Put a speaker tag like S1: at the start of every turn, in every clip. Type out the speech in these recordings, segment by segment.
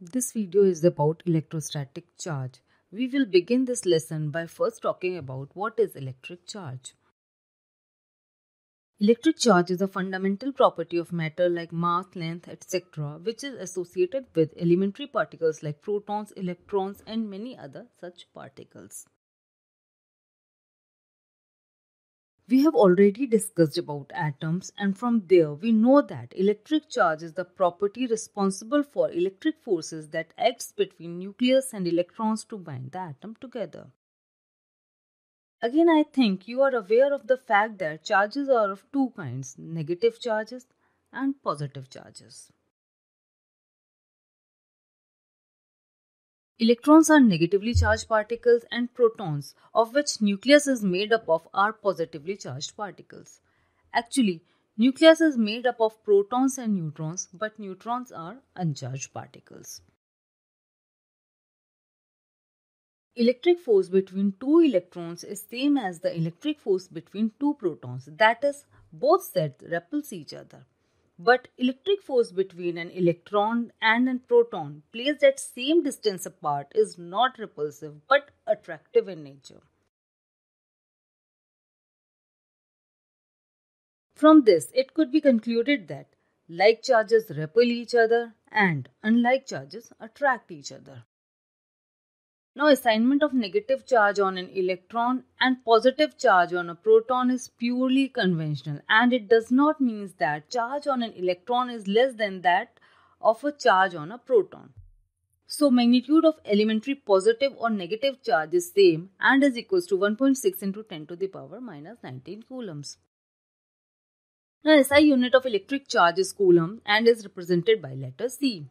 S1: This video is about electrostatic charge. We will begin this lesson by first talking about what is electric charge. Electric charge is a fundamental property of matter like mass, length, etc., which is associated with elementary particles like protons, electrons, and many other such particles. We have already discussed about atoms and from there we know that electric charge is the property responsible for electric forces that acts between nucleus and electrons to bind the atom together. Again I think you are aware of the fact that charges are of two kinds, negative charges and positive charges. Electrons are negatively charged particles and protons, of which nucleus is made up of, are positively charged particles. Actually, nucleus is made up of protons and neutrons, but neutrons are uncharged particles. Electric force between two electrons is same as the electric force between two protons, that is, both sets repulse each other. But electric force between an electron and a proton placed at same distance apart is not repulsive but attractive in nature. From this, it could be concluded that like charges repel each other and unlike charges attract each other. Now assignment of negative charge on an electron and positive charge on a proton is purely conventional and it does not mean that charge on an electron is less than that of a charge on a proton. So magnitude of elementary positive or negative charge is same and is equals to 1.6 into 10 to the power minus 19 coulombs. Now SI unit of electric charge is coulomb and is represented by letter C.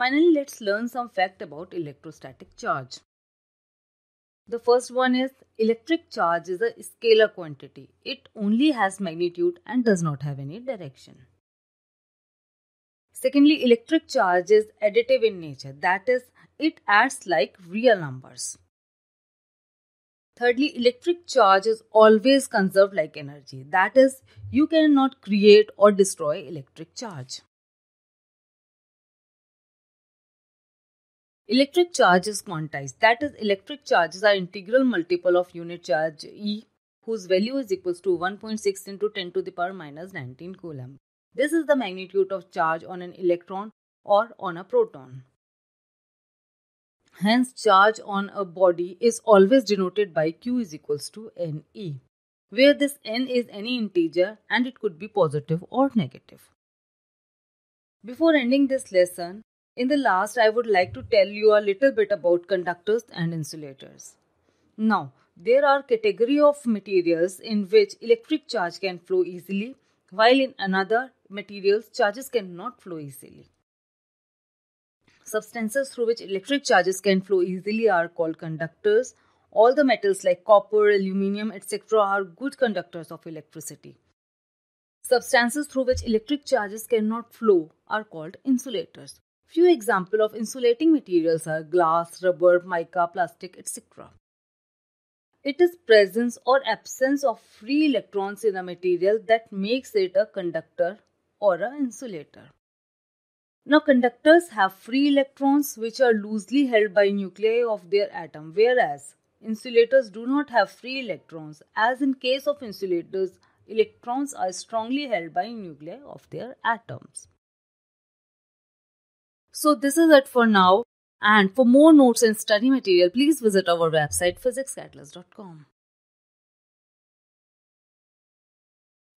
S1: Finally, let's learn some fact about electrostatic charge. The first one is electric charge is a scalar quantity. It only has magnitude and does not have any direction. Secondly, electric charge is additive in nature. That is, it acts like real numbers. Thirdly, electric charge is always conserved like energy. That is, you cannot create or destroy electric charge. Electric charge is quantized. That is, electric charges are integral multiple of unit charge E, whose value is equal to 1.6 into 10 to the power minus 19 coulomb. This is the magnitude of charge on an electron or on a proton. Hence, charge on a body is always denoted by Q is equals to NE, where this N is any integer and it could be positive or negative. Before ending this lesson, in the last, I would like to tell you a little bit about conductors and insulators. Now, there are category of materials in which electric charge can flow easily, while in another materials charges cannot flow easily. Substances through which electric charges can flow easily are called conductors. All the metals like copper, aluminium, etc. are good conductors of electricity. Substances through which electric charges cannot flow are called insulators. Few examples of insulating materials are glass, rubber, mica, plastic, etc. It is presence or absence of free electrons in a material that makes it a conductor or an insulator. Now conductors have free electrons which are loosely held by nuclei of their atom whereas insulators do not have free electrons as in case of insulators electrons are strongly held by nuclei of their atoms. So this is it for now. And for more notes and study material, please visit our website physicscatalyst.com.